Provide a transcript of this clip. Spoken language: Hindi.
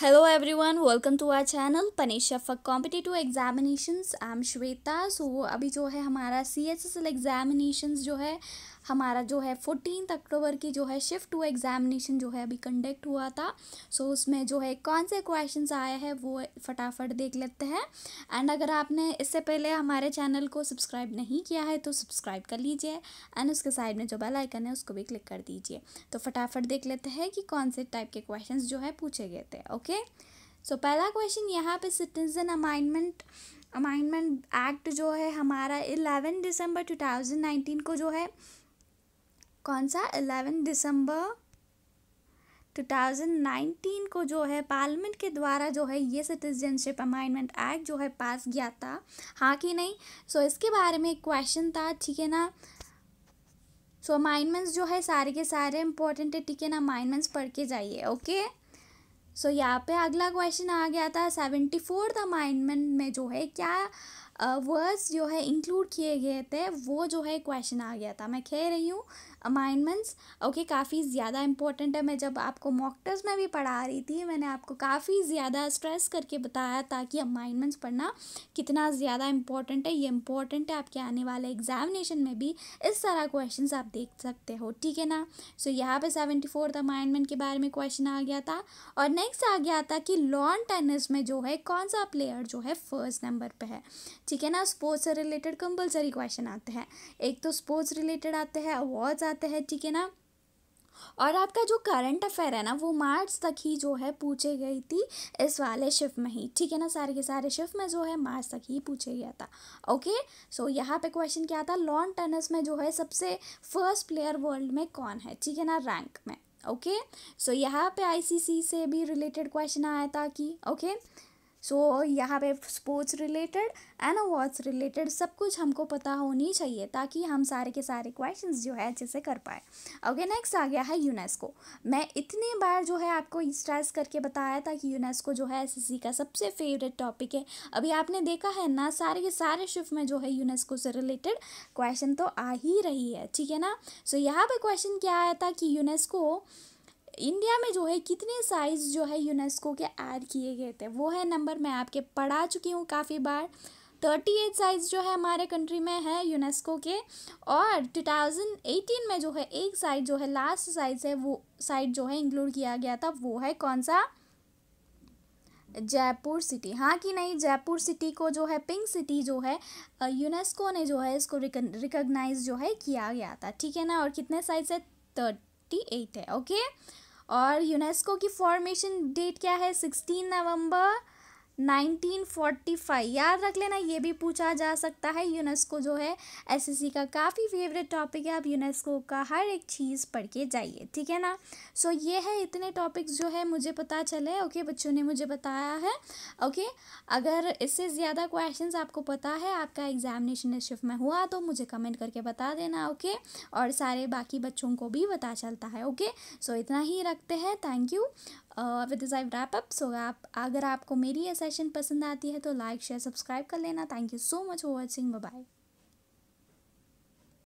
Hello Hello welcome to our channel channel Panisha competitive examination I am Shweta so अभी जो है हमारा C S S L examinations जो है हमारा जो है फोर्टीन अक्टूबर की जो है शिफ्ट टू एग्ज़ामिनेशन जो है अभी कंडक्ट हुआ था सो so, उसमें जो है कौन से क्वेश्चंस आए हैं वो फटाफट देख लेते हैं एंड अगर आपने इससे पहले हमारे चैनल को सब्सक्राइब नहीं किया है तो सब्सक्राइब कर लीजिए एंड उसके साइड में जो बेल आइकन है उसको भी क्लिक कर दीजिए तो फटाफट देख लेते हैं कि कौन से टाइप के क्वेश्चन जो है पूछे गए थे ओके ओके सो पहला क्वेश्चन यहाँ पे सिटीजन अमाइनमेंट अमाइनमेंट एक्ट जो है हमारा इलेवन दिसंबर टू थाउजेंड नाइनटीन को जो है कौन सा इलेवन दिसंबर नाइनटीन को जो है पार्लियामेंट के द्वारा जो है ये सिटीजनशिप अमाइनमेंट एक्ट जो है पास किया था हाँ कि नहीं सो so, इसके बारे में एक क्वेश्चन था ठीक है ना सो so, अमाइनमेंट्स जो है सारे के सारे इंपॉर्टेंट है ठीक है ना अमाइनमेंट्स पढ़ के जाइए ओके okay? सो so, यहाँ पे अगला क्वेश्चन आ गया था सेवेंटी फोर्थ अमाइनमेंट में जो है क्या वर्ड्स जो है इंक्लूड किए गए थे वो जो है क्वेश्चन आ गया था मैं कह रही हूँ अमाइनमेंट्स ओके काफ़ी ज़्यादा इंपॉर्टेंट है मैं जब आपको मॉकटर्स में भी पढ़ा रही थी मैंने आपको काफ़ी ज़्यादा स्ट्रेस करके बताया ताकि अमाइनमेंट्स पढ़ना कितना ज़्यादा इंपॉर्टेंट है ये इंपॉर्टेंट है आपके आने वाले एग्जामिनेशन में भी इस तरह क्वेश्चन आप देख सकते हो ठीक है ना सो so, यहाँ पर सेवेंटी फोर्थ अमाइनमेंट के बारे में क्वेश्चन आ गया था और नेक्स्ट आ गया था कि लॉन टेनिस में जो है कौन सा प्लेयर जो है फर्स्ट नंबर पर है ठीक है ना स्पोर्ट्स से रिलेटेड कंपलसरी क्वेश्चन आते हैं एक तो स्पोर्ट्स रिलेटेड आते हैं अवार्ड्स आते हैं ठीक है ना और आपका जो करंट अफेयर है ना वो मार्च तक ही जो है पूछे गई थी इस वाले शिफ्ट में ही ठीक है ना सारे के सारे शिफ्ट में जो है मार्च तक ही पूछे गया था ओके सो so, यहाँ पे क्वेश्चन क्या था लॉन टेनिस में जो है सबसे फर्स्ट प्लेयर वर्ल्ड में कौन है ठीक है ना रैंक में ओके सो so, यहाँ पे आईसीसी से भी रिलेटेड क्वेश्चन आया था कि ओके okay? सो so, यहाँ पे sports related and awards related सब कुछ हमको पता होनी चाहिए ताकि हम सारे के सारे क्वेश्चन जो है अच्छे से कर पाए ओके नेक्स्ट आ गया है यूनेस्को मैं इतने बार जो है आपको स्ट्रेस करके बताया था कि यूनेस्को जो है एस का सबसे फेवरेट टॉपिक है अभी आपने देखा है ना सारे के सारे शिफ्ट में जो है यूनेस्को से रिलेटेड क्वेश्चन तो आ ही रही है ठीक है ना सो so, यहाँ पर क्वेश्चन क्या आया था कि यूनेस्को इंडिया में जो है कितने साइज़ जो है यूनेस्को के ऐड किए गए थे वो है नंबर मैं आपके पढ़ा चुकी हूँ काफ़ी बार थर्टी एट साइज़ जो है हमारे कंट्री में है यूनेस्को के और टू थाउजेंड एटीन में जो है एक साइज जो है लास्ट साइज है वो साइट जो है इंक्लूड किया गया था वो है कौन सा जयपुर सिटी हाँ कि नहीं जयपुर सिटी को जो है पिंक सिटी जो है यूनेस्को ने जो है इसको रिकॉग्नाइज जो है किया गया था ठीक है ना और कितने साइज है थर्टी एट है ओके और यूनेस्को की फॉर्मेशन डेट क्या है 16 नवंबर 1945 याद रख लेना ये भी पूछा जा सकता है यूनेस्को जो है एसएससी का काफ़ी फेवरेट टॉपिक है आप यूनेस्को का हर एक चीज़ पढ़ के जाइए ठीक है ना सो so, ये है इतने टॉपिक्स जो है मुझे पता चले ओके okay, बच्चों ने मुझे बताया है ओके okay, अगर इससे ज़्यादा क्वेश्चंस आपको पता है आपका एग्जामिनेशन इस शिफ्ट में हुआ तो मुझे कमेंट करके बता देना ओके okay? और सारे बाकी बच्चों को भी पता चलता है ओके सो so, इतना ही रखते हैं thank you with this I wrap up so आप अगर आपको मेरी ये सेशन पसंद आती है तो लाइक शेयर सब्सक्राइब कर लेना thank you so much for watching bye